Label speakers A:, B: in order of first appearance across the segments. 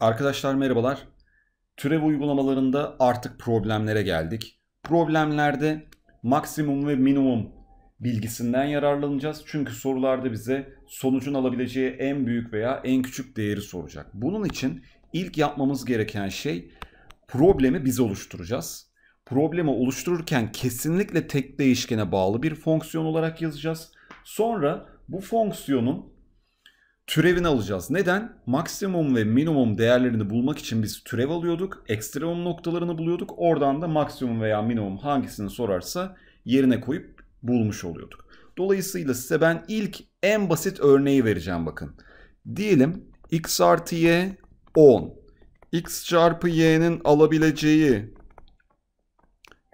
A: Arkadaşlar merhabalar. Türev uygulamalarında artık problemlere geldik. Problemlerde maksimum ve minimum bilgisinden yararlanacağız. Çünkü sorularda bize sonucun alabileceği en büyük veya en küçük değeri soracak. Bunun için ilk yapmamız gereken şey problemi biz oluşturacağız. Problemi oluştururken kesinlikle tek değişkene bağlı bir fonksiyon olarak yazacağız. Sonra bu fonksiyonun türevini alacağız. Neden? Maksimum ve minimum değerlerini bulmak için biz türev alıyorduk. Ekstremum noktalarını buluyorduk. Oradan da maksimum veya minimum hangisini sorarsa yerine koyup bulmuş oluyorduk. Dolayısıyla size ben ilk en basit örneği vereceğim bakın. Diyelim x artı y 10. x çarpı y'nin alabileceği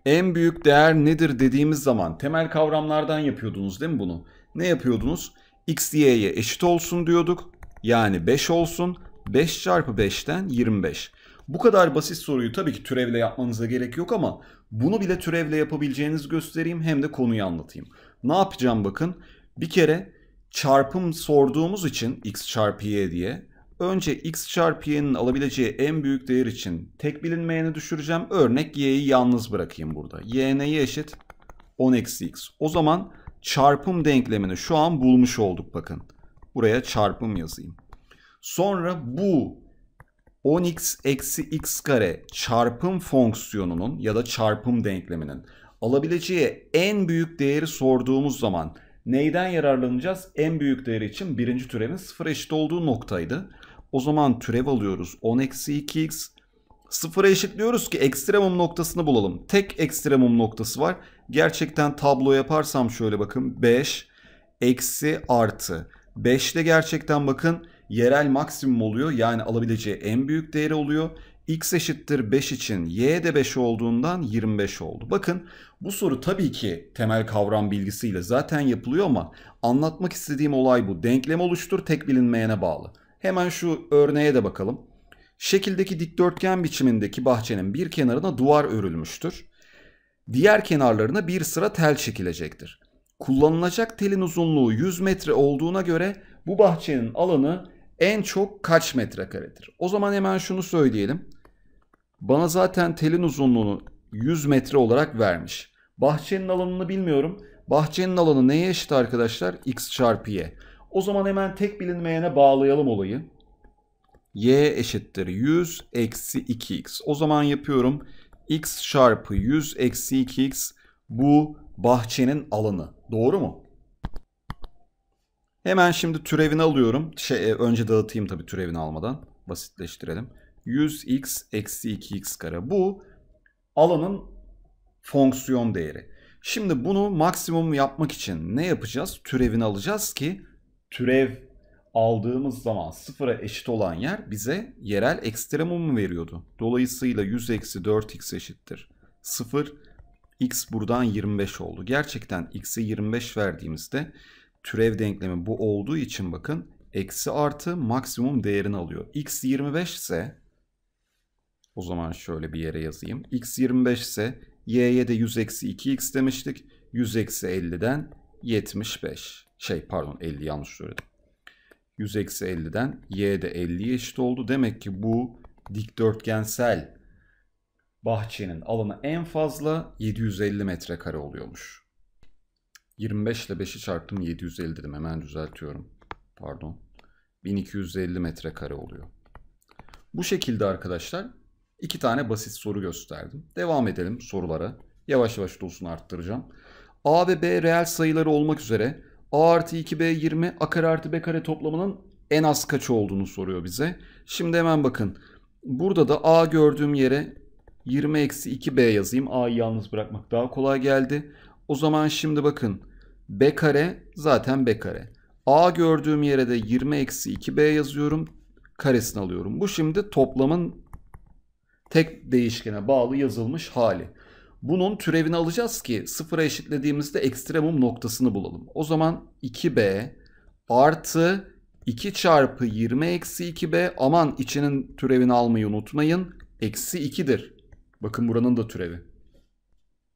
A: en büyük değer nedir dediğimiz zaman temel kavramlardan yapıyordunuz değil mi bunu? Ne yapıyordunuz? x y'ye eşit olsun diyorduk. Yani 5 olsun. 5 çarpı 5'ten 25. Bu kadar basit soruyu tabii ki türevle yapmanıza gerek yok ama bunu bile türevle yapabileceğinizi göstereyim hem de konuyu anlatayım. Ne yapacağım bakın. Bir kere çarpım sorduğumuz için x çarpı y diye önce x çarpı y'nin alabileceği en büyük değer için tek bilinmeyeni düşüreceğim. Örnek y'yi yalnız bırakayım burada. y neye eşit? 10 eksi x. O zaman çarpım denklemini şu an bulmuş olduk bakın. Buraya çarpım yazayım. Sonra bu 10x eksi x kare çarpım fonksiyonunun ya da çarpım denkleminin alabileceği en büyük değeri sorduğumuz zaman neyden yararlanacağız? En büyük değeri için birinci türevin sıfır eşit olduğu noktaydı. O zaman türev alıyoruz 10 eksi 2x sıfıra eşitliyoruz ki ekstremum noktasını bulalım. Tek ekstremum noktası var gerçekten tablo yaparsam şöyle bakın 5 eksi artı. 5'te gerçekten bakın yerel maksimum oluyor. Yani alabileceği en büyük değeri oluyor. X eşittir 5 için Y de 5 olduğundan 25 oldu. Bakın bu soru tabii ki temel kavram bilgisiyle zaten yapılıyor ama anlatmak istediğim olay bu. Denklem oluştur tek bilinmeyene bağlı. Hemen şu örneğe de bakalım. Şekildeki dikdörtgen biçimindeki bahçenin bir kenarına duvar örülmüştür. Diğer kenarlarına bir sıra tel çekilecektir. Kullanılacak telin uzunluğu 100 metre olduğuna göre bu bahçenin alanı en çok kaç metrekaredir? O zaman hemen şunu söyleyelim. Bana zaten telin uzunluğunu 100 metre olarak vermiş. Bahçenin alanını bilmiyorum. Bahçenin alanı neye eşit arkadaşlar? X çarpı Y. O zaman hemen tek bilinmeyene bağlayalım olayı. Y eşittir 100 eksi 2X. O zaman yapıyorum x çarpı 100 eksi 2x bu bahçenin alanı. Doğru mu? Hemen şimdi türevini alıyorum. Şey, e, önce dağıtayım tabii türevini almadan. Basitleştirelim. 100x eksi 2x kare. Bu alanın fonksiyon değeri. Şimdi bunu maksimum yapmak için ne yapacağız? Türevini alacağız ki türev aldığımız zaman sıfıra eşit olan yer bize yerel ekstremumu veriyordu. Dolayısıyla 100 eksi 4x eşittir. 0 x buradan 25 oldu. Gerçekten x'e 25 verdiğimizde türev denklemi bu olduğu için bakın eksi artı maksimum değerini alıyor. x 25 ise o zaman şöyle bir yere yazayım. x 25 ise y'ye de 100 eksi 2x demiştik. 100 eksi 50'den 75 şey pardon 50 yanlış söyledim. 100 eksi 50'den y de 50'ye eşit oldu. Demek ki bu dikdörtgensel bahçenin alanı en fazla 750 metrekare oluyormuş. 25 ile 5'i çarptım 750 dedim. Hemen düzeltiyorum. Pardon. 1250 metrekare oluyor. Bu şekilde arkadaşlar iki tane basit soru gösterdim. Devam edelim sorulara. Yavaş yavaş dosunu arttıracağım. A ve B reel sayıları olmak üzere A artı 2B 20 A kare artı B kare toplamının en az kaç olduğunu soruyor bize. Şimdi hemen bakın. Burada da A gördüğüm yere 20 eksi 2B yazayım. A'yı yalnız bırakmak daha kolay geldi. O zaman şimdi bakın. B kare zaten B kare. A gördüğüm yere de 20 eksi 2B yazıyorum. Karesini alıyorum. Bu şimdi toplamın tek değişkene bağlı yazılmış hali. Bunun türevini alacağız ki sıfıra eşitlediğimizde ekstremum noktasını bulalım. O zaman 2b artı 2 çarpı 20 eksi 2b aman içinin türevini almayı unutmayın. Eksi 2'dir. Bakın buranın da türevi.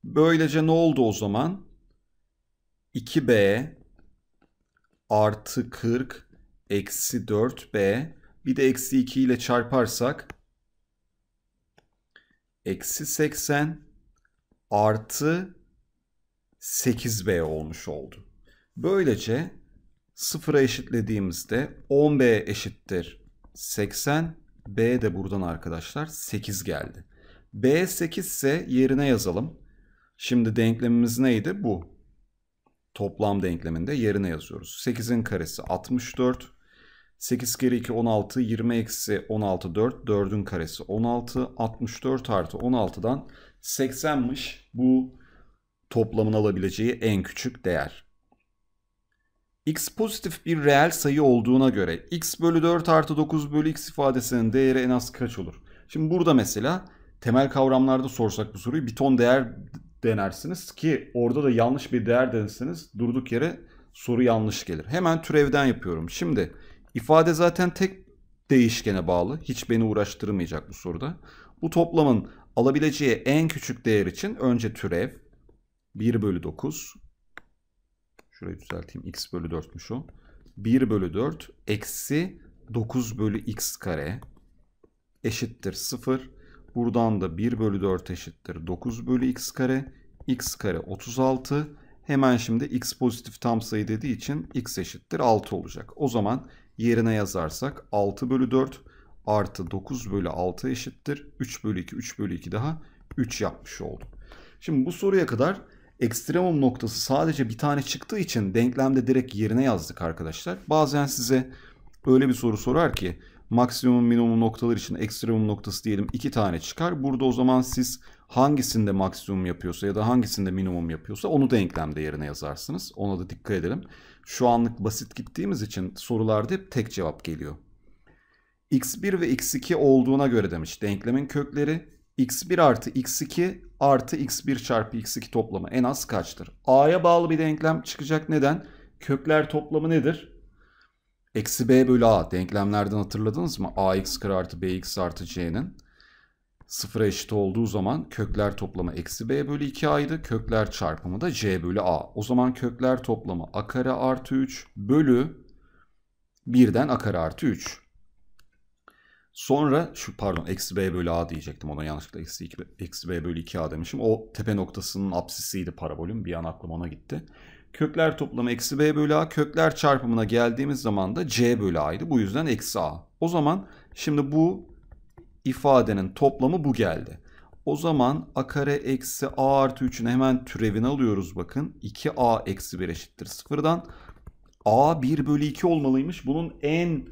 A: Böylece ne oldu o zaman? 2b artı 40 eksi 4b bir de eksi 2 ile çarparsak eksi 80 artı 8B olmuş oldu. Böylece sıfıra eşitlediğimizde 10B eşittir 80. B de buradan arkadaşlar 8 geldi. B 8 ise yerine yazalım. Şimdi denklemimiz neydi? Bu. Toplam denkleminde yerine yazıyoruz. 8'in karesi 64 8 kere 2 16, 20 eksi 16 4, 4'ün karesi 16, 64 artı 16'dan 80'miş bu toplamın alabileceği en küçük değer. x pozitif bir reel sayı olduğuna göre x bölü 4 artı 9 bölü x ifadesinin değeri en az kaç olur? Şimdi burada mesela temel kavramlarda sorsak bu soruyu bir ton değer denersiniz ki orada da yanlış bir değer deneseniz durduk yere soru yanlış gelir. Hemen türevden yapıyorum. Şimdi İfade zaten tek değişkene bağlı. Hiç beni uğraştırmayacak bu soruda. Bu toplamın alabileceği en küçük değer için önce türev 1 bölü 9 şurayı düzelteyim x bölü 4'müş o. 1 bölü 4 eksi 9 bölü x kare eşittir 0. Buradan da 1 bölü 4 eşittir 9 bölü x kare. x kare 36. Hemen şimdi x pozitif tam sayı dediği için x eşittir 6 olacak. O zaman yerine yazarsak 6 bölü 4 artı 9 bölü 6 eşittir. 3 bölü 2, 3 bölü 2 daha 3 yapmış oldum. Şimdi bu soruya kadar ekstremum noktası sadece bir tane çıktığı için denklemde direkt yerine yazdık arkadaşlar. Bazen size öyle bir soru sorar ki maksimum minimum noktalar için ekstremum noktası diyelim iki tane çıkar. Burada o zaman siz hangisinde maksimum yapıyorsa ya da hangisinde minimum yapıyorsa onu denklemde yerine yazarsınız. Ona da dikkat edelim şu anlık basit gittiğimiz için sorularda hep tek cevap geliyor. x1 ve x2 olduğuna göre demiş denklemin kökleri x1 artı x2 artı x1 çarpı x2 toplamı en az kaçtır? A'ya bağlı bir denklem çıkacak neden? Kökler toplamı nedir? Eksi b bölü a denklemlerden hatırladınız mı? ax kare artı bx artı c'nin sıfıra eşit olduğu zaman kökler toplamı eksi b bölü 2a'ydı. Kökler çarpımı da c bölü a. O zaman kökler toplamı a kare artı 3 bölü 1'den a kare artı 3. Sonra şu pardon eksi b bölü a diyecektim ona yanlışlıkla eksi, 2, eksi b bölü 2a demişim. O tepe noktasının apsisiydi parabolün bir an aklım ona gitti. Kökler toplamı eksi b bölü a kökler çarpımına geldiğimiz zaman da c bölü a'ydı. Bu yüzden eksi a. O zaman şimdi bu ifadenin toplamı bu geldi. O zaman a kare eksi a artı 3'ün hemen türevini alıyoruz bakın. 2a eksi 1 eşittir sıfırdan. a 1 bölü 2 olmalıymış. Bunun en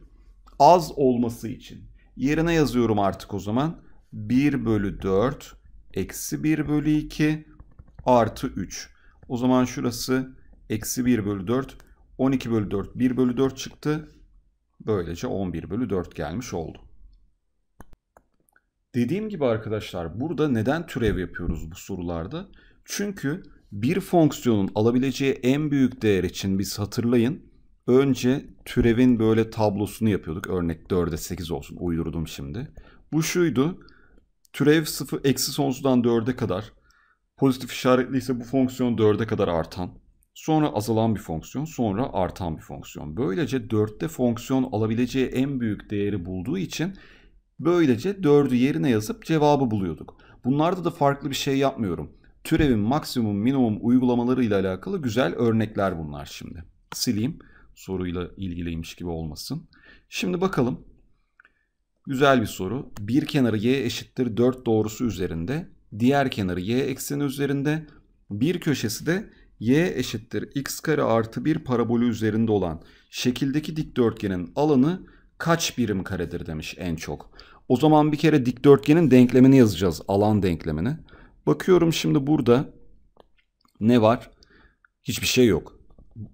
A: az olması için. Yerine yazıyorum artık o zaman. 1 bölü 4 eksi 1 bölü 2 artı 3. O zaman şurası eksi 1 bölü 4. 12 bölü 4 1 bölü 4 çıktı. Böylece 11 bölü 4 gelmiş oldu. Dediğim gibi arkadaşlar burada neden türev yapıyoruz bu sorularda? Çünkü bir fonksiyonun alabileceği en büyük değer için biz hatırlayın önce türevin böyle tablosunu yapıyorduk. Örnek 4'e 8 olsun uydurdum şimdi. Bu şuydu türev 0 eksi sonsuzdan 4'e kadar pozitif işaretliyse bu fonksiyon 4'e kadar artan sonra azalan bir fonksiyon sonra artan bir fonksiyon. Böylece 4'te fonksiyon alabileceği en büyük değeri bulduğu için Böylece 4'ü yerine yazıp cevabı buluyorduk. Bunlarda da farklı bir şey yapmıyorum. Türevin maksimum minimum uygulamaları ile alakalı güzel örnekler bunlar şimdi. Sileyim soruyla ilgiliymiş gibi olmasın. Şimdi bakalım. Güzel bir soru. Bir kenarı y eşittir 4 doğrusu üzerinde. Diğer kenarı y ekseni üzerinde. Bir köşesi de y eşittir x kare artı 1 parabolü üzerinde olan şekildeki dikdörtgenin alanı kaç birim karedir demiş en çok. O zaman bir kere dikdörtgenin denklemini yazacağız. Alan denklemini. Bakıyorum şimdi burada ne var? Hiçbir şey yok.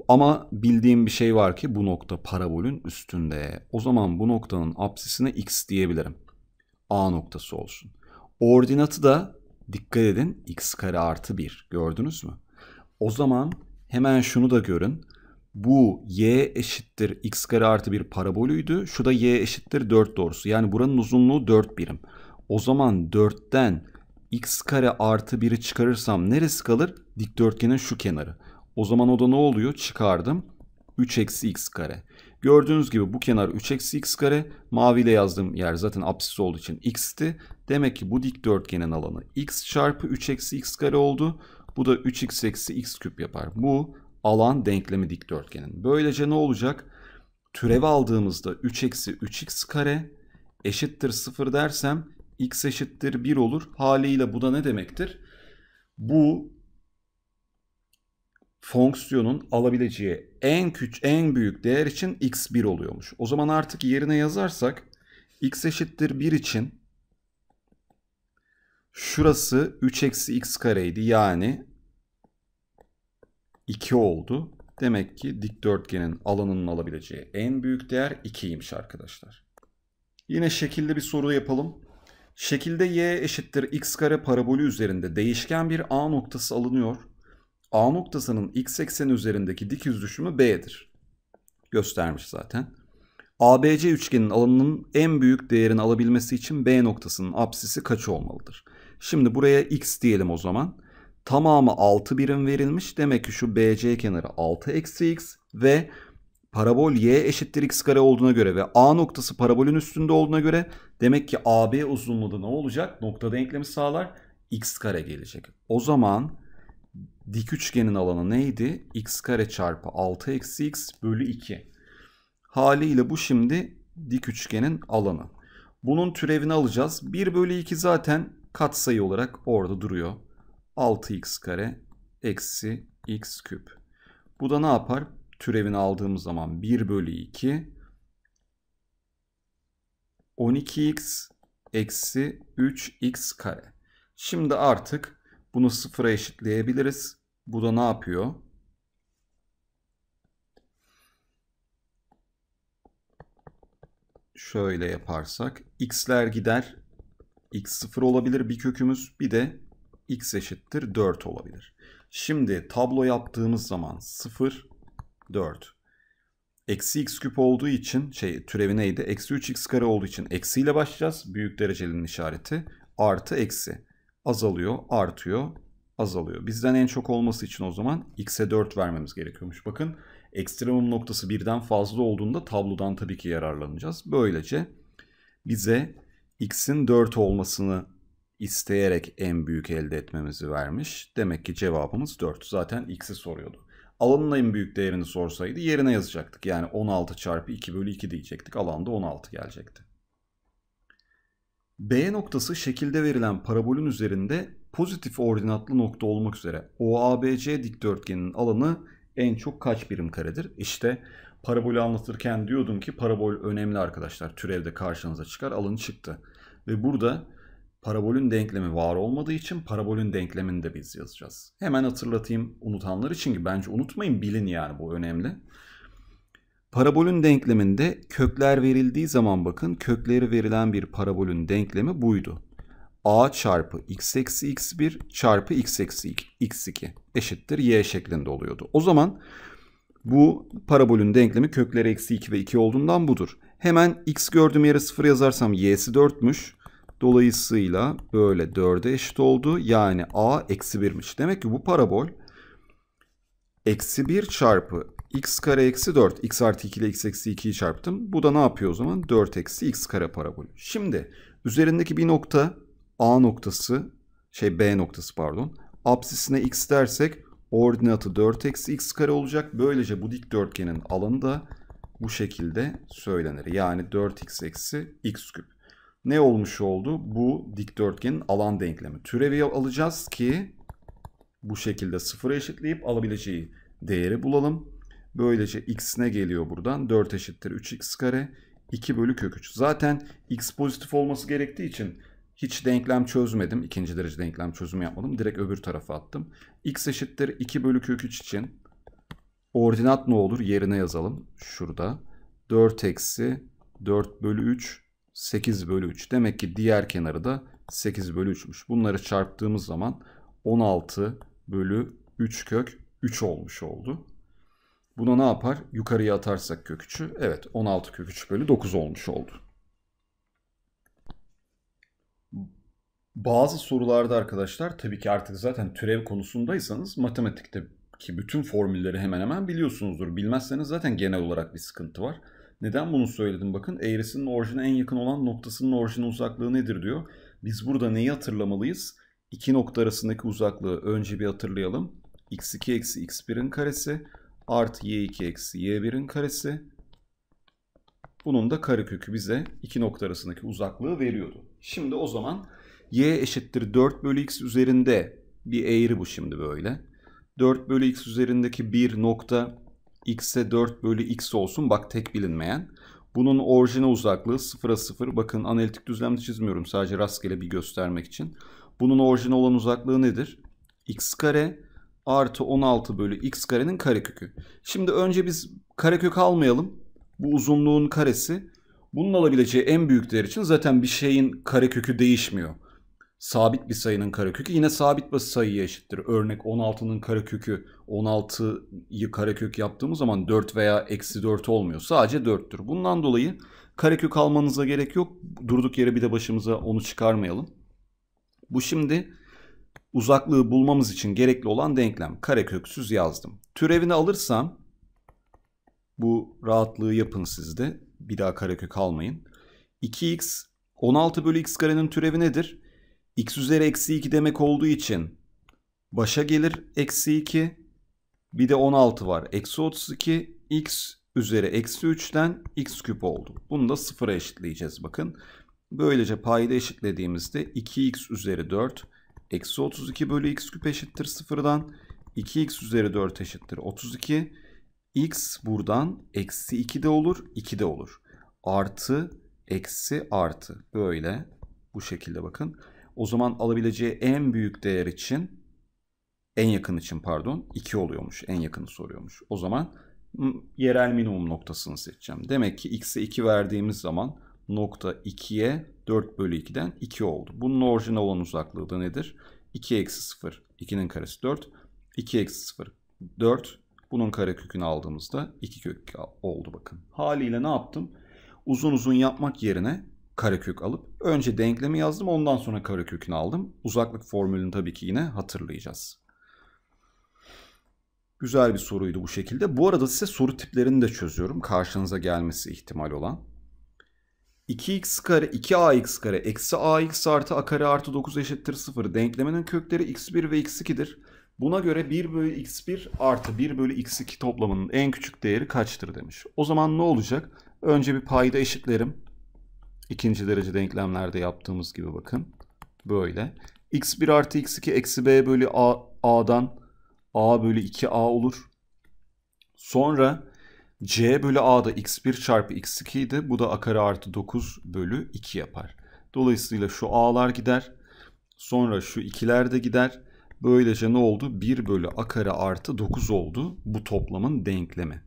A: Ama bildiğim bir şey var ki bu nokta parabolün üstünde. O zaman bu noktanın apsisine x diyebilirim. A noktası olsun. Ordinatı da dikkat edin x kare artı 1 gördünüz mü? O zaman hemen şunu da görün bu y eşittir x kare artı bir parabolüydü. Şu da y eşittir 4 doğrusu. Yani buranın uzunluğu 4 birim. O zaman 4'ten x kare artı 1'i çıkarırsam neresi kalır? Dikdörtgenin şu kenarı. O zaman o da ne oluyor? Çıkardım. 3 eksi x kare. Gördüğünüz gibi bu kenar 3 eksi x kare. Maviyle yazdığım yer zaten apsis olduğu için x'ti. Demek ki bu dikdörtgenin alanı x çarpı 3 eksi x kare oldu. Bu da 3x eksi x küp yapar. Bu alan denklemi dikdörtgenin. Böylece ne olacak? Türev aldığımızda 3 eksi 3x kare eşittir 0 dersem x eşittir 1 olur. Haliyle bu da ne demektir? Bu fonksiyonun alabileceği en küç en büyük değer için x1 oluyormuş. O zaman artık yerine yazarsak x eşittir 1 için şurası 3 eksi x kareydi. Yani 2 oldu. Demek ki dikdörtgenin alanının alabileceği en büyük değer 2'ymiş arkadaşlar. Yine şekilde bir soru yapalım. Şekilde y eşittir x kare parabolü üzerinde değişken bir a noktası alınıyor. A noktasının x ekseni üzerindeki dik yüzdüşümü b'dir. Göstermiş zaten. ABC üçgenin alanının en büyük değerini alabilmesi için B noktasının apsisi kaç olmalıdır? Şimdi buraya x diyelim o zaman. Tamamı 6 birim verilmiş. Demek ki şu BC kenarı 6 eksi x ve parabol y eşittir x kare olduğuna göre ve a noktası parabolün üstünde olduğuna göre demek ki AB uzunluğu da ne olacak? Nokta denklemi sağlar. x kare gelecek. O zaman dik üçgenin alanı neydi? x kare çarpı 6 eksi x bölü 2. Haliyle bu şimdi dik üçgenin alanı. Bunun türevini alacağız. 1 bölü 2 zaten katsayı olarak orada duruyor. 6x kare eksi x küp. Bu da ne yapar? Türevini aldığımız zaman 1 bölü 2 12x eksi 3x kare. Şimdi artık bunu sıfıra eşitleyebiliriz. Bu da ne yapıyor? Şöyle yaparsak x'ler gider. x sıfır olabilir bir kökümüz. Bir de x eşittir 4 olabilir. Şimdi tablo yaptığımız zaman 0, 4. Eksi x küp olduğu için şey türevi neydi? Eksi 3x kare olduğu için eksiyle başlayacağız. Büyük derecelinin işareti. Artı eksi. Azalıyor, artıyor, azalıyor. Bizden en çok olması için o zaman x'e 4 vermemiz gerekiyormuş. Bakın ekstremum noktası birden fazla olduğunda tablodan tabii ki yararlanacağız. Böylece bize x'in 4 olmasını isteyerek en büyük elde etmemizi vermiş. Demek ki cevabımız 4. Zaten x'i soruyordu. Alanın en büyük değerini sorsaydı yerine yazacaktık. Yani 16 çarpı 2 bölü 2 diyecektik. Alanda 16 gelecekti. B noktası şekilde verilen parabolün üzerinde pozitif ordinatlı nokta olmak üzere OABC dikdörtgenin alanı en çok kaç birim karedir? İşte parabolü anlatırken diyordum ki parabol önemli arkadaşlar. Türevde karşınıza çıkar. Alanı çıktı. Ve burada parabolün denklemi var olmadığı için parabolün denklemini de biz yazacağız. Hemen hatırlatayım unutanlar için ki bence unutmayın bilin yani bu önemli. Parabolün denkleminde kökler verildiği zaman bakın kökleri verilen bir parabolün denklemi buydu. a çarpı x eksi x1 çarpı x eksi x2 eşittir y şeklinde oluyordu. O zaman bu parabolün denklemi kökleri eksi 2 ve 2 olduğundan budur. Hemen x gördüğüm yere 0 yazarsam y'si 4'müş. Dolayısıyla böyle 4'e eşit oldu. Yani a eksi 1'miş. Demek ki bu parabol eksi 1 çarpı x kare eksi 4. x artı 2 ile x eksi 2'yi çarptım. Bu da ne yapıyor o zaman? 4 eksi x kare parabol. Şimdi üzerindeki bir nokta a noktası şey b noktası pardon. Apsisine x dersek ordinatı 4 eksi x kare olacak. Böylece bu dikdörtgenin alanı da bu şekilde söylenir. Yani 4x eksi x küp ne olmuş oldu? Bu dikdörtgenin alan denklemi. Türevi alacağız ki bu şekilde sıfıra eşitleyip alabileceği değeri bulalım. Böylece x ne geliyor buradan? 4 eşittir 3x kare 2 bölü kök 3. Zaten x pozitif olması gerektiği için hiç denklem çözmedim. İkinci derece denklem çözümü yapmadım. Direkt öbür tarafa attım. x eşittir 2 bölü kök 3 için ordinat ne olur? Yerine yazalım. Şurada. 4 eksi 4 bölü 3 8 bölü 3. Demek ki diğer kenarı da 8 bölü 3'müş. Bunları çarptığımız zaman 16 bölü 3 kök 3 olmuş oldu. Buna ne yapar? Yukarıya atarsak kök 3'ü. Evet 16 kök 3 bölü 9 olmuş oldu. Bazı sorularda arkadaşlar tabii ki artık zaten türev konusundaysanız matematikteki bütün formülleri hemen hemen biliyorsunuzdur. Bilmezseniz zaten genel olarak bir sıkıntı var. Neden bunu söyledim bakın. Eğrisinin orijine en yakın olan noktasının orijine uzaklığı nedir diyor. Biz burada neyi hatırlamalıyız? İki nokta arasındaki uzaklığı önce bir hatırlayalım. x2 eksi x1'in karesi artı y2 eksi y1'in karesi. Bunun da karekökü bize iki nokta arasındaki uzaklığı veriyordu. Şimdi o zaman y eşittir 4 bölü x üzerinde bir eğri bu şimdi böyle. 4 bölü x üzerindeki bir nokta x'e 4 bölü x olsun. Bak tek bilinmeyen. Bunun orijine uzaklığı 0'a 0. Bakın analitik düzlemde çizmiyorum. Sadece rastgele bir göstermek için. Bunun orijine olan uzaklığı nedir? x kare artı 16 bölü x karenin karekökü. Şimdi önce biz karekök almayalım. Bu uzunluğun karesi. Bunun alabileceği en büyük değer için zaten bir şeyin karekökü değişmiyor sabit bir sayının karekökü yine sabit bir sayıya eşittir. Örnek 16'nın karekökü 16'yı karekök yaptığımız zaman 4 veya eksi 4 olmuyor. Sadece 4'tür. Bundan dolayı karekök almanıza gerek yok. Durduk yere bir de başımıza onu çıkarmayalım. Bu şimdi uzaklığı bulmamız için gerekli olan denklem. Kareköksüz yazdım. Türevini alırsam bu rahatlığı yapın sizde. Bir daha karekök almayın. 2x 16 bölü x karenin türevi nedir? x üzeri eksi 2 demek olduğu için başa gelir eksi 2 bir de 16 var. Eksi 32 x üzeri eksi 3'ten x küp oldu. Bunu da sıfıra eşitleyeceğiz bakın. Böylece payda eşitlediğimizde 2x üzeri 4 eksi 32 bölü x küp eşittir sıfırdan. 2x üzeri 4 eşittir 32. x buradan eksi 2 de olur 2 de olur. Artı eksi artı böyle bu şekilde bakın. O zaman alabileceği en büyük değer için en yakın için pardon 2 oluyormuş. En yakını soruyormuş. O zaman yerel minimum noktasını seçeceğim. Demek ki x'e 2 verdiğimiz zaman nokta 2'ye 4 bölü 2'den 2 oldu. Bunun orijinal olan uzaklığı da nedir? 2 eksi 0. 2'nin karesi 4. 2 eksi 0. 4. Bunun kare kökünü aldığımızda 2 kök oldu bakın. Haliyle ne yaptım? Uzun uzun yapmak yerine karekök alıp önce denklemi yazdım ondan sonra karekökünü aldım. Uzaklık formülünü tabii ki yine hatırlayacağız. Güzel bir soruydu bu şekilde. Bu arada size soru tiplerini de çözüyorum. Karşınıza gelmesi ihtimal olan. 2x kare 2ax kare eksi ax artı a kare artı 9 eşittir 0. Denkleminin kökleri x1 ve x2'dir. Buna göre 1 bölü x1 artı 1 bölü x2 toplamının en küçük değeri kaçtır demiş. O zaman ne olacak? Önce bir payda eşitlerim. İkinci derece denklemlerde yaptığımız gibi bakın. Böyle. x1 artı x2 eksi b bölü a, a'dan a bölü 2a olur. Sonra c bölü a da x1 çarpı x2 idi. Bu da a kare artı 9 bölü 2 yapar. Dolayısıyla şu a'lar gider. Sonra şu ikiler de gider. Böylece ne oldu? 1 bölü a kare artı 9 oldu bu toplamın denklemi.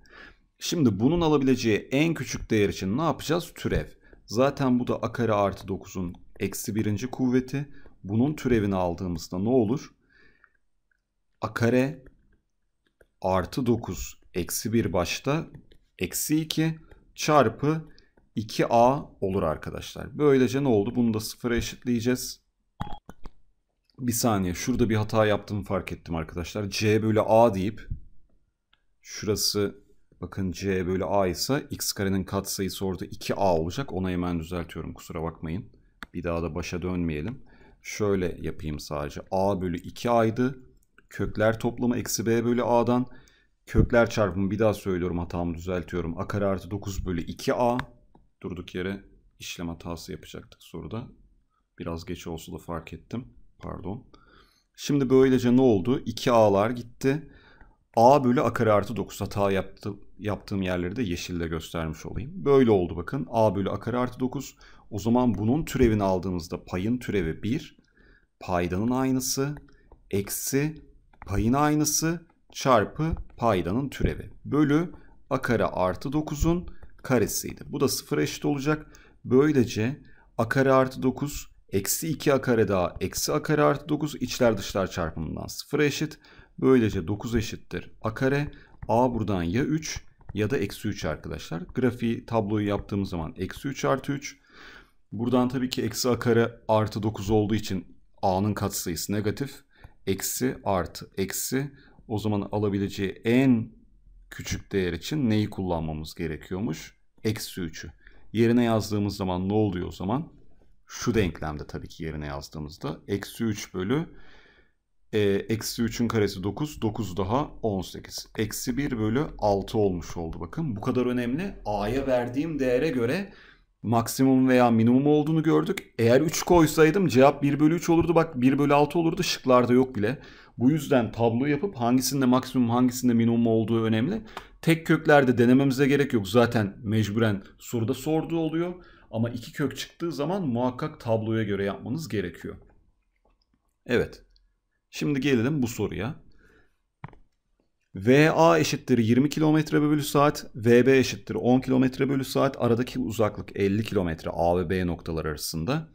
A: Şimdi bunun alabileceği en küçük değer için ne yapacağız? Türev. Zaten bu da a kare artı 9'un eksi birinci kuvveti. Bunun türevini aldığımızda ne olur? a kare artı 9 eksi 1 başta eksi 2 çarpı 2a olur arkadaşlar. Böylece ne oldu? Bunu da sıfıra eşitleyeceğiz. Bir saniye şurada bir hata yaptığımı fark ettim arkadaşlar. c bölü a deyip şurası Bakın c bölü a ise x karenin katsayısı orada 2a olacak. Onu hemen düzeltiyorum kusura bakmayın. Bir daha da başa dönmeyelim. Şöyle yapayım sadece. a bölü 2a'ydı. Kökler toplamı eksi b bölü a'dan. Kökler çarpımı bir daha söylüyorum hatamı düzeltiyorum. a kare artı 9 bölü 2a. Durduk yere işlem hatası yapacaktık soruda. Biraz geç olsa da fark ettim. Pardon. Şimdi böylece ne oldu? 2a'lar gitti. a bölü a kare artı 9 hata yaptı, yaptığım yerleri de yeşille göstermiş olayım. Böyle oldu bakın. A bölü a kare artı 9. O zaman bunun türevini aldığımızda payın türevi 1. Paydanın aynısı. Eksi payın aynısı çarpı paydanın türevi. Bölü a kare artı 9'un karesiydi. Bu da sıfıra eşit olacak. Böylece a kare artı 9 eksi 2 a kare daha eksi a kare artı 9 içler dışlar çarpımından sıfıra eşit. Böylece 9 eşittir a kare. A buradan ya 3 ya da eksi 3 arkadaşlar. Grafiği tabloyu yaptığımız zaman eksi 3 artı 3. Buradan tabii ki eksi a kare artı 9 olduğu için a'nın katsayısı negatif. Eksi artı eksi o zaman alabileceği en küçük değer için neyi kullanmamız gerekiyormuş? Eksi 3'ü. Yerine yazdığımız zaman ne oluyor o zaman? Şu denklemde tabii ki yerine yazdığımızda. Eksi 3 bölü e, eksi 3'ün karesi 9. 9 daha 18. Eksi 1 bölü 6 olmuş oldu bakın. Bu kadar önemli. A'ya verdiğim değere göre maksimum veya minimum olduğunu gördük. Eğer 3 koysaydım cevap 1 bölü 3 olurdu. Bak 1 bölü 6 olurdu. Şıklarda yok bile. Bu yüzden tablo yapıp hangisinde maksimum hangisinde minimum olduğu önemli. Tek köklerde denememize gerek yok. Zaten mecburen soruda sorduğu oluyor. Ama iki kök çıktığı zaman muhakkak tabloya göre yapmanız gerekiyor. Evet. Şimdi gelelim bu soruya. VA eşittir 20 km bölü saat, VB eşittir 10 km bölü saat. Aradaki uzaklık 50 km A ve B noktalar arasında.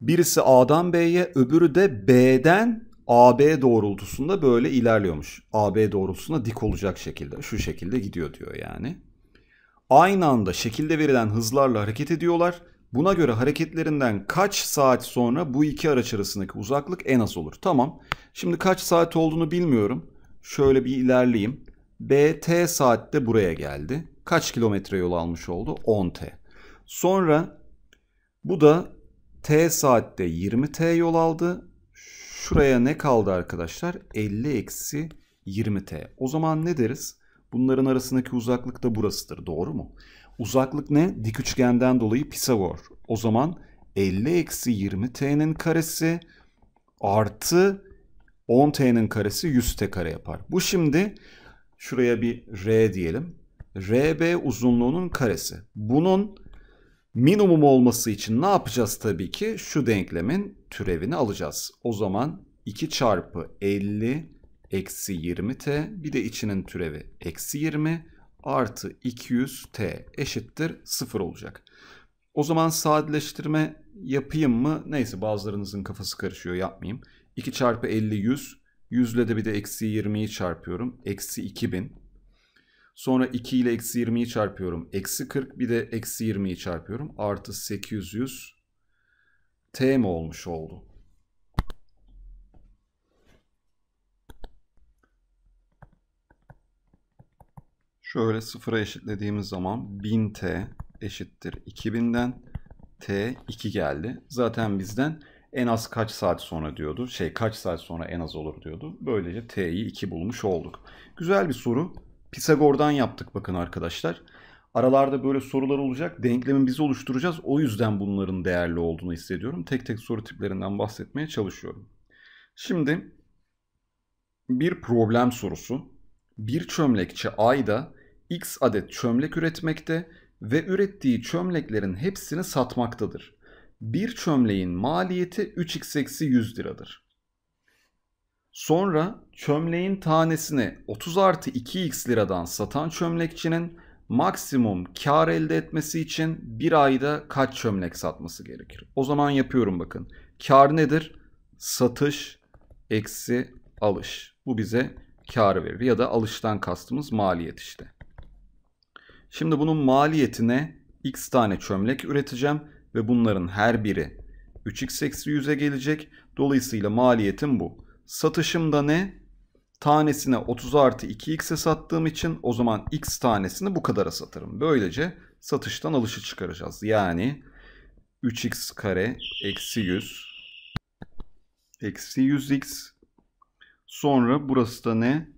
A: Birisi A'dan B'ye, öbürü de B'den AB doğrultusunda böyle ilerliyormuş. AB doğrultusuna dik olacak şekilde, şu şekilde gidiyor diyor yani. Aynı anda şekilde verilen hızlarla hareket ediyorlar Buna göre hareketlerinden kaç saat sonra bu iki araç arasındaki uzaklık en az olur. Tamam. Şimdi kaç saat olduğunu bilmiyorum. Şöyle bir ilerleyeyim. BT saatte buraya geldi. Kaç kilometre yol almış oldu? 10T. Sonra bu da T saatte 20T yol aldı. Şuraya ne kaldı arkadaşlar? 50 eksi 20T. O zaman ne deriz? Bunların arasındaki uzaklık da burasıdır. Doğru mu? Uzaklık ne? Dik üçgenden dolayı Pisagor. O zaman 50 eksi 20 t'nin karesi artı 10 t'nin karesi 100 t kare yapar. Bu şimdi şuraya bir r diyelim. rb uzunluğunun karesi. Bunun minimum olması için ne yapacağız tabii ki? Şu denklemin türevini alacağız. O zaman 2 çarpı 50 eksi 20 t bir de içinin türevi eksi 20 artı 200t eşittir 0 olacak. O zaman sadeleştirme yapayım mı? Neyse bazılarınızın kafası karışıyor yapmayayım. 2 çarpı 50 100. 100 ile de bir de eksi 20'yi çarpıyorum. Eksi 2000. Sonra 2 ile eksi 20'yi çarpıyorum. Eksi 40 bir de eksi 20'yi çarpıyorum. Artı 800 t mi olmuş oldu? Şöyle sıfıra eşitlediğimiz zaman 1000t eşittir 2000'den t 2 geldi. Zaten bizden en az kaç saat sonra diyordu. Şey kaç saat sonra en az olur diyordu. Böylece t'yi 2 bulmuş olduk. Güzel bir soru. Pisagor'dan yaptık bakın arkadaşlar. Aralarda böyle sorular olacak. Denklemi biz oluşturacağız. O yüzden bunların değerli olduğunu hissediyorum. Tek tek soru tiplerinden bahsetmeye çalışıyorum. Şimdi bir problem sorusu. Bir çömlekçi ayda x adet çömlek üretmekte ve ürettiği çömleklerin hepsini satmaktadır. Bir çömleğin maliyeti 3x eksi 100 liradır. Sonra çömleğin tanesini 30 artı 2x liradan satan çömlekçinin maksimum kar elde etmesi için bir ayda kaç çömlek satması gerekir? O zaman yapıyorum bakın. Kar nedir? Satış eksi alış. Bu bize kar verir ya da alıştan kastımız maliyet işte. Şimdi bunun maliyetine x tane çömlek üreteceğim ve bunların her biri 3x eksi 100'e gelecek. Dolayısıyla maliyetim bu. Satışımda ne? Tanesine 30 artı 2x'e sattığım için o zaman x tanesini bu kadara satarım. Böylece satıştan alışı çıkaracağız. Yani 3x kare eksi 100 eksi 100x sonra burası da ne?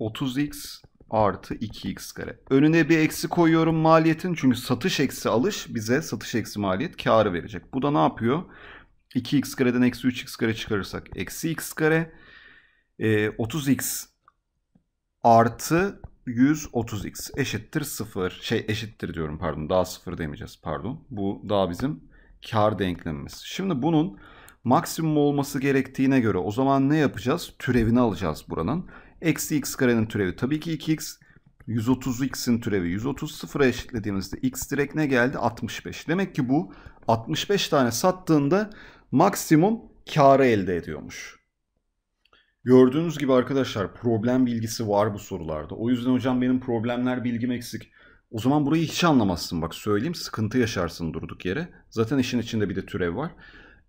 A: 30x artı 2x kare. Önüne bir eksi koyuyorum maliyetin. Çünkü satış eksi alış bize satış eksi maliyet karı verecek. Bu da ne yapıyor? 2x kareden eksi 3x kare çıkarırsak eksi x kare. E, ee, 30x artı 130x eşittir 0. Şey eşittir diyorum pardon. Daha 0 demeyeceğiz pardon. Bu daha bizim kar denklemimiz. Şimdi bunun maksimum olması gerektiğine göre o zaman ne yapacağız? Türevini alacağız buranın. Eksi x karenin türevi tabii ki 2x. 130x'in türevi 130 sıfıra eşitlediğimizde x direkt ne geldi? 65. Demek ki bu 65 tane sattığında maksimum karı elde ediyormuş. Gördüğünüz gibi arkadaşlar problem bilgisi var bu sorularda. O yüzden hocam benim problemler bilgim eksik. O zaman burayı hiç anlamazsın bak söyleyeyim sıkıntı yaşarsın durduk yere. Zaten işin içinde bir de türev var.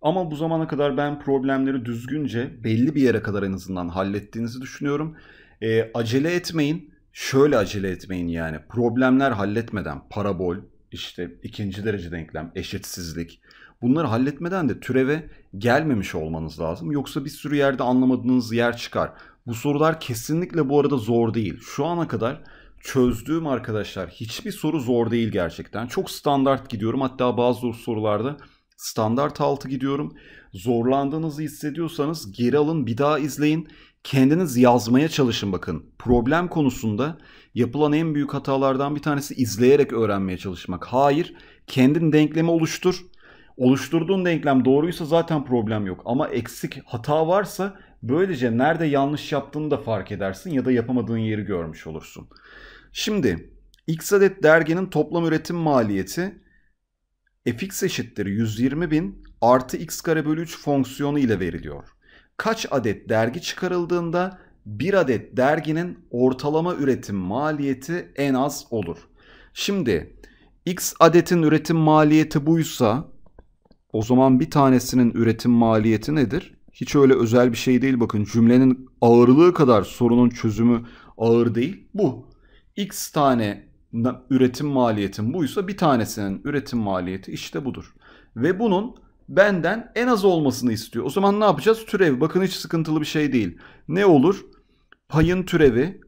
A: Ama bu zamana kadar ben problemleri düzgünce belli bir yere kadar en azından hallettiğinizi düşünüyorum. E, acele etmeyin. Şöyle acele etmeyin yani. Problemler halletmeden parabol, işte ikinci derece denklem, eşitsizlik bunları halletmeden de türeve gelmemiş olmanız lazım. Yoksa bir sürü yerde anlamadığınız yer çıkar. Bu sorular kesinlikle bu arada zor değil. Şu ana kadar çözdüğüm arkadaşlar hiçbir soru zor değil gerçekten. Çok standart gidiyorum. Hatta bazı sorularda standart altı gidiyorum. Zorlandığınızı hissediyorsanız geri alın bir daha izleyin. Kendiniz yazmaya çalışın bakın. Problem konusunda yapılan en büyük hatalardan bir tanesi izleyerek öğrenmeye çalışmak. Hayır kendin denklemi oluştur. Oluşturduğun denklem doğruysa zaten problem yok. Ama eksik hata varsa böylece nerede yanlış yaptığını da fark edersin ya da yapamadığın yeri görmüş olursun. Şimdi X adet derginin toplam üretim maliyeti fx eşittir 120 bin artı x kare bölü 3 fonksiyonu ile veriliyor. Kaç adet dergi çıkarıldığında bir adet derginin ortalama üretim maliyeti en az olur. Şimdi x adetin üretim maliyeti buysa o zaman bir tanesinin üretim maliyeti nedir? Hiç öyle özel bir şey değil bakın cümlenin ağırlığı kadar sorunun çözümü ağır değil. Bu x tane üretim maliyetim buysa bir tanesinin üretim maliyeti işte budur. Ve bunun benden en az olmasını istiyor. O zaman ne yapacağız? Türev. Bakın hiç sıkıntılı bir şey değil. Ne olur? Payın türevi.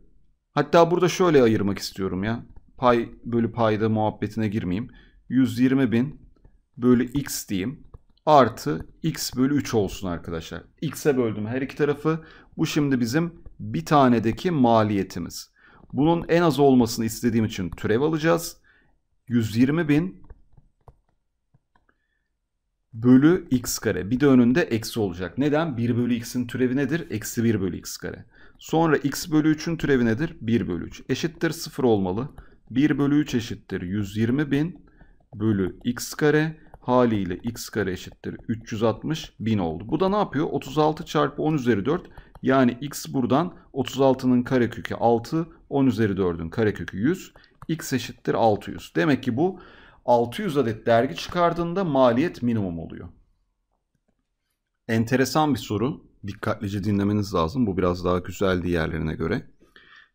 A: Hatta burada şöyle ayırmak istiyorum ya. Pay bölü payda muhabbetine girmeyeyim. 120 bin bölü x diyeyim. Artı x bölü 3 olsun arkadaşlar. X'e böldüm her iki tarafı. Bu şimdi bizim bir tanedeki maliyetimiz. Bunun en az olmasını istediğim için türev alacağız. 120 bin bölü x kare. Bir de önünde eksi olacak. Neden? 1 bölü x'in türevi nedir? Eksi 1 bölü x kare. Sonra x bölü 3'ün türevi nedir? 1 bölü 3. Eşittir 0 olmalı. 1 bölü 3 eşittir 120 bin bölü x kare haliyle x kare eşittir 360 bin oldu. Bu da ne yapıyor? 36 çarpı 10 üzeri 4 yani x buradan 36'nın karekökü 6 10 üzeri 4'ün karekökü 100. X eşittir 600. Demek ki bu 600 adet dergi çıkardığında maliyet minimum oluyor. Enteresan bir soru. Dikkatlice dinlemeniz lazım. Bu biraz daha güzel diğerlerine göre.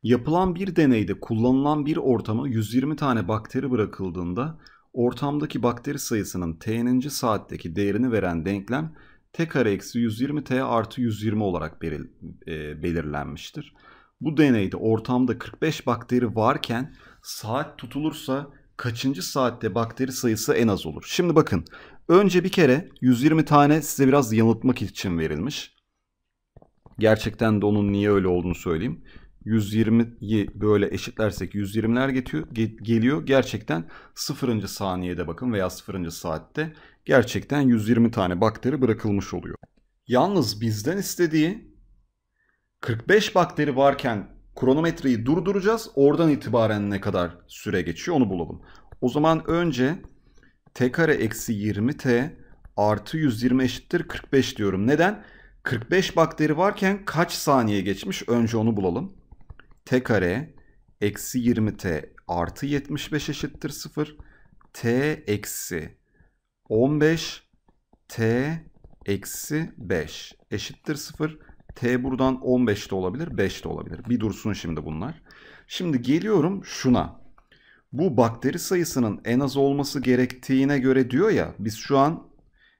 A: Yapılan bir deneyde kullanılan bir ortama 120 tane bakteri bırakıldığında ortamdaki bakteri sayısının t'ninci saatteki değerini veren denklem t kare eksi 120 t artı 120 olarak e, belirlenmiştir. Bu deneyde ortamda 45 bakteri varken saat tutulursa kaçıncı saatte bakteri sayısı en az olur? Şimdi bakın önce bir kere 120 tane size biraz yanıltmak için verilmiş. Gerçekten de onun niye öyle olduğunu söyleyeyim. 120'yi böyle eşitlersek 120'ler geliyor. Gerçekten 0. saniyede bakın veya 0. saatte gerçekten 120 tane bakteri bırakılmış oluyor. Yalnız bizden istediği 45 bakteri varken kronometreyi durduracağız. Oradan itibaren ne kadar süre geçiyor onu bulalım. O zaman önce t kare eksi 20t artı 120 eşittir 45 diyorum. Neden? 45 bakteri varken kaç saniye geçmiş? Önce onu bulalım. t kare eksi 20t artı 75 eşittir 0. t eksi 15 t eksi 5 eşittir 0. T buradan 15 de olabilir, 5 de olabilir. Bir dursun şimdi bunlar. Şimdi geliyorum şuna. Bu bakteri sayısının en az olması gerektiğine göre diyor ya biz şu an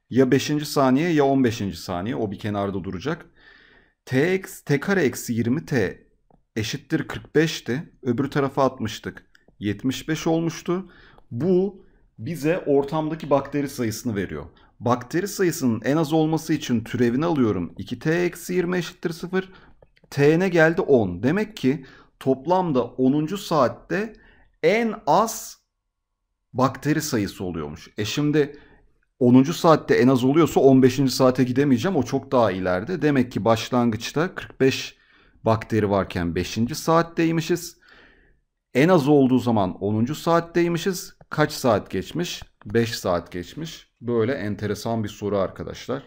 A: ya 5. saniye ya 15. saniye o bir kenarda duracak. T, eksi, t kare eksi 20t eşittir 45'ti. Öbür tarafa atmıştık. 75 olmuştu. Bu bize ortamdaki bakteri sayısını veriyor bakteri sayısının en az olması için türevini alıyorum. 2t eksi 20 eşittir 0. t'ne geldi 10. Demek ki toplamda 10. saatte en az bakteri sayısı oluyormuş. E şimdi 10. saatte en az oluyorsa 15. saate gidemeyeceğim. O çok daha ileride. Demek ki başlangıçta 45 bakteri varken 5. saatteymişiz. En az olduğu zaman 10. saatteymişiz. Kaç saat geçmiş? 5 saat geçmiş. Böyle enteresan bir soru arkadaşlar.